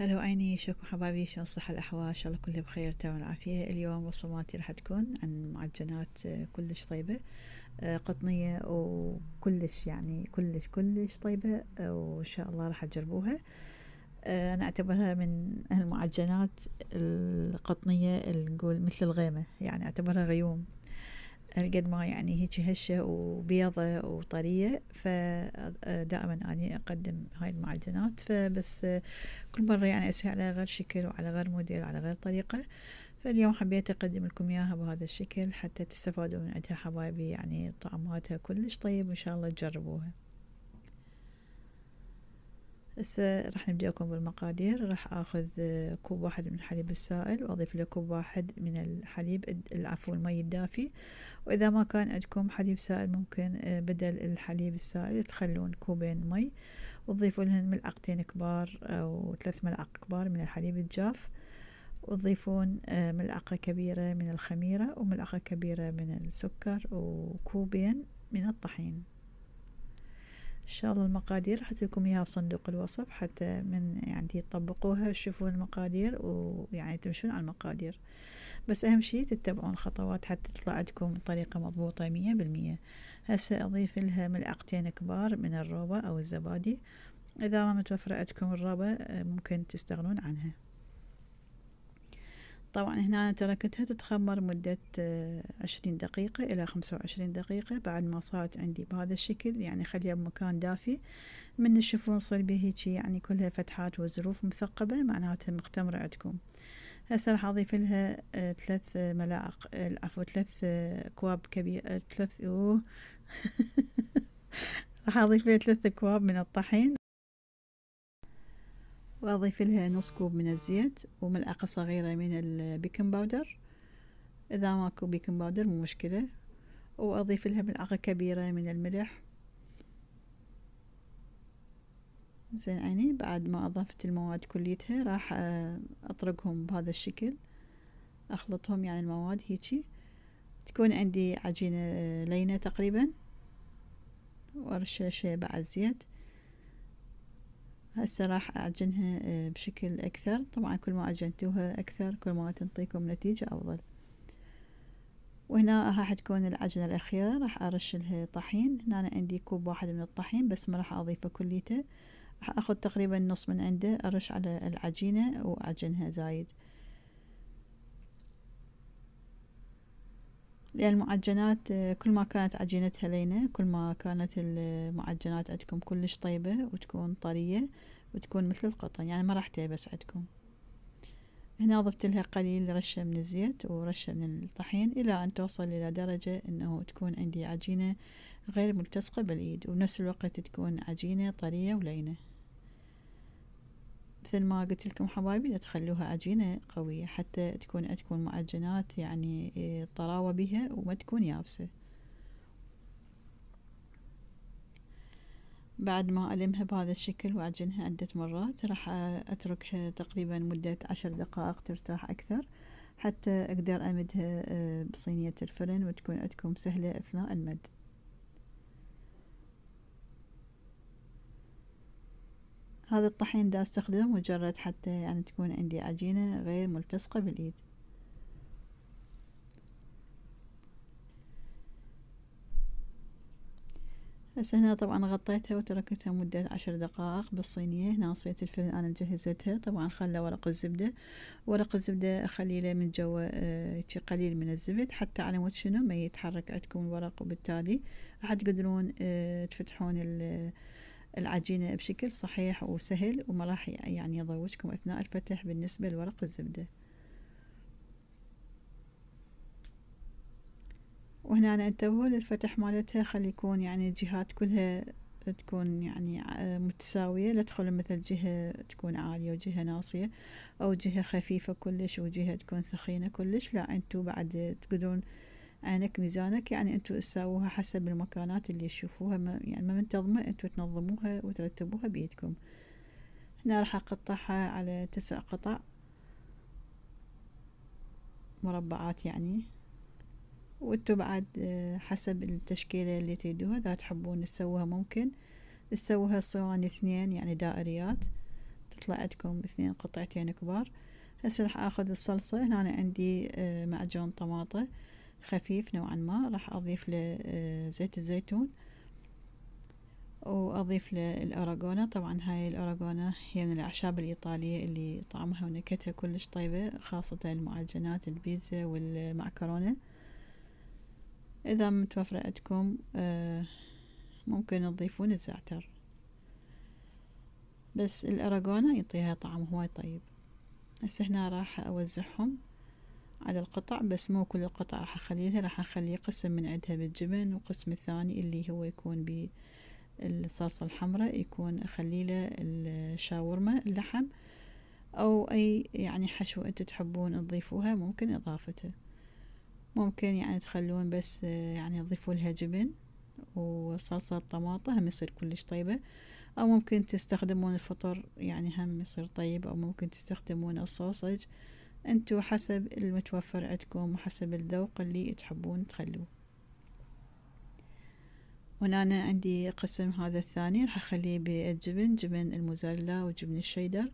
هلا عيني شوكم حبايبي شلون صح الأحوال إن شاء الله كله بخير تمام العافيه اليوم وصماتي راح تكون عن معجنات آه، كلش طيبة آه، قطنية وكلش يعني كلش كلش طيبة آه، وإن شاء الله راح تجربوها أنا أعتبرها من المعجنات القطنية اللي نقول مثل الغيمة يعني أعتبرها غيوم قد ما يعني هيك هشة وبيضة وطرية فدائما آه، أني أقدم هاي المعجنات فبس آه، كل مرة يعني أسوي على غير شكل وعلى غير موديل وعلى غير طريقة فاليوم حبيت أقدم لكم إياها بهذا الشكل حتى تستفادوا من عندها حبايبي يعني طعماتها كلش طيب وإن شاء الله تجربوها هسه راح نبدأكم بالمقادير راح اخذ آه، كوب واحد من الحليب السائل واضيف له كوب واحد من الحليب العفو المي الدافي واذا ما كان عندكم حليب سائل ممكن آه، بدل الحليب السائل تخلون كوبين مي وتضيفوا لهم ملعقتين كبار او ثلاث ملعق كبار من الحليب الجاف وتضيفون آه، ملعقة كبيرة من الخميرة وملعقة كبيرة من السكر وكوبين من الطحين ان شاء الله المقادير راح لكم اياها بصندوق الوصف حتى من يعني تطبقوها تشوفون المقادير ويعني تمشون على المقادير بس اهم شيء تتبعون خطوات حتى تطلع عندكم بطريقه مضبوطه مية بالمية هسه اضيف لها ملعقتين كبار من الروبه او الزبادي اذا ما متوفره عندكم الروبه آه، ممكن تستغنون عنها طبعا هنا تركتها تتخمر مدة آه، عشرين دقيقة إلى خمسة وعشرين دقيقة بعد ما صارت عندي بهذا الشكل يعني خليها بمكان دافي من الشفون صار به هيك يعني كلها فتحات وزروف مثقبة معناتها مختمرة عندكم هسه راح أضيف لها آه، ثلاث ملاعق آه، عفوا ثلاث أكواب كبيرة ثلاث راح أضيف لها ثلاث أكواب من الطحين وأضيف لها نص كوب من الزيت وملعقة صغيرة من البيكنج باودر إذا ماكو بيكنج باودر مو مشكلة وأضيف لها ملعقة كبيرة من الملح زين يعني بعد ما أضفت المواد كليتها راح آه، أطرقهم بهذا الشكل أخلطهم يعني المواد هيجي تكون عندي عجينة آه، لينة تقريبا وأرشها شوية بعد زيت هسه راح أعجنها آه، بشكل أكثر طبعا كل ما عجنتوها أكثر كل ما تنطيكم نتيجة أفضل وهنا راح تكون العجنة الأخيرة راح أرشلها طحين هنا أنا عندي كوب واحد من الطحين بس ما راح أضيفه كليته راح أخذ تقريبا نص من عنده أرش على العجينة وأعجنها زايد لأن المعجنات آه، كل ما كانت عجينتها لينة كل ما كانت المعجنات عندكم كلش طيبة وتكون طرية وتكون مثل القطن يعني ما راح تيبس عندكم هنا ضفت لها قليل رشة من الزيت ورشة من الطحين إلى أن توصل إلى درجة أنه تكون عندي عجينة غير ملتصقة بالإيد وبنفس الوقت تكون عجينة طرية ولينة مثل ما قلت لكم حبايبي لا تخلوها عجينة قوية حتى تكون عندكم معجنات يعني إيه، طراوة بها وما تكون يابسة بعد ما ألمها بهذا الشكل وأعجنها عدة مرات راح أتركها تقريبا مدة عشر دقائق ترتاح أكثر حتى أقدر أمدها إيه، بصينية الفرن وتكون عندكم سهلة أثناء المد هذا الطحين دا استخدمه مجرد حتى يعني تكون عندي عجينة غير ملتصقة باليد هسه هنا طبعا غطيتها وتركتها مدة عشر دقائق بالصينية هنا صينية الفرن أنا مجهزتها طبعا خلى ورق الزبدة ورق الزبدة أخلي له من جوا آه، قليل من الزبد حتى على مود شنو ما يتحرك عندكم الورق وبالتالي راح تقدرون آه، تفتحون العجينة بشكل صحيح وسهل وما راح يعني يضوجكم أثناء الفتح بالنسبة لورق الزبدة وهنا انتبهوا للفتح مالتها خلي يكون يعني الجهات كلها تكون يعني آه، متساوية لا تخلو مثل جهة تكون عالية وجهة ناصية أو جهة خفيفة كلش وجهة تكون ثخينة كلش لا انتو بعد تقدرون عينك ميزانك يعني انتو تساووها حسب المكانات اللي تشوفوها يعني ما منتظمة انتو تنظموها وترتبوها بيدكم هنا راح اقطعها على تسع قطع مربعات يعني وانتو بعد آه، حسب التشكيلة اللي تريدوها اذا تحبون تسووها ممكن تسووها صواني اثنين يعني دائريات تطلع عندكم اثنين قطعتين كبار هسه راح اخذ الصلصة هنا أنا عندي آه، معجون طماطة خفيف نوعا ما راح أضيف له آه، زيت الزيتون وأضيف له الأراغونا طبعا هاي الأراغونا هي من الأعشاب الإيطالية اللي طعمها ونكهتها كلش طيبة خاصة المعجنات البيتزا والمعكرونة إذا متوفرة عندكم آه، ممكن تضيفون الزعتر بس الأراغونا يعطيها طعم هواي طيب هسه هنا راح أوزعهم على القطع بس مو كل القطع راح أخليها راح أخلي قسم من عندها بالجبن والقسم الثاني اللي هو يكون بالصلصة الحمراء يكون أخلي له الشاورما اللحم أو أي يعني حشو انتو تحبون تضيفوها ممكن إضافته ممكن يعني تخلون بس يعني تضيفوا لها جبن وصلصة الطماطة هم يصير كلش طيبة أو ممكن تستخدمون الفطر يعني هم يصير طيب أو ممكن تستخدمون الصوصج انتو حسب المتوفر عندكم وحسب الذوق اللي تحبون تخلوه هنا أنا عندي قسم هذا الثاني راح أخليه بالجبن جبن الموزاريلا وجبن الشيدر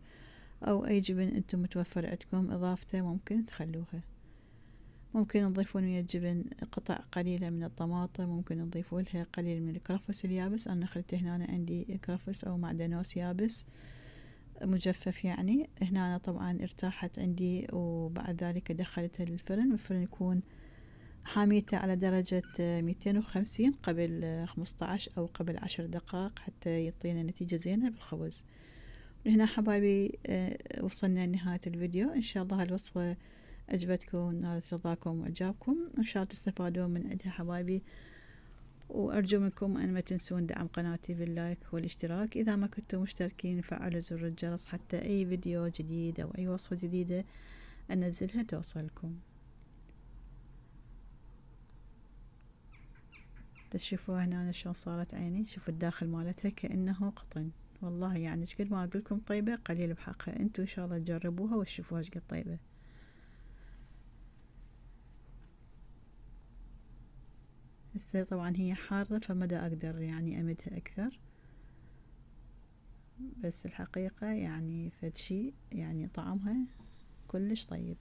أو أي جبن أنتم متوفر عندكم إضافته ممكن تخلوها ممكن تضيفون ويا الجبن قطع قليلة من الطماطم ممكن تضيفوا لها قليل من الكرفس اليابس أنا خلته هنا عندي كرفس أو معدنوس يابس مجفف يعني هنا أنا طبعا ارتاحت عندي وبعد ذلك دخلتها الفرن الفرن يكون حاميته على درجة 250 قبل 15 أو قبل 10 دقائق حتى يعطينا نتيجة زينة بالخبز هنا حبايبي آه، وصلنا لنهاية الفيديو إن شاء الله هالوصفة عجبتكم نالت رضاكم وإعجابكم إن شاء الله تستفادون من عندها حبايبي وأرجو منكم أن ما تنسون دعم قناتي باللايك والاشتراك إذا ما كنتم مشتركين فعلوا زر الجرس حتى أي فيديو جديد أو أي وصفة جديدة أنزلها توصلكم تشوفوا هنا شلون صارت عيني شوفوا الداخل مالتها كأنه قطن والله يعني شقد ما لكم طيبة قليل بحقها أنتوا إن شاء الله تجربوها وتشوفوها قد طيبة هسه طبعا هي حارة فما دا أقدر يعني أمدها أكثر بس الحقيقة يعني فد شي يعني طعمها كلش طيب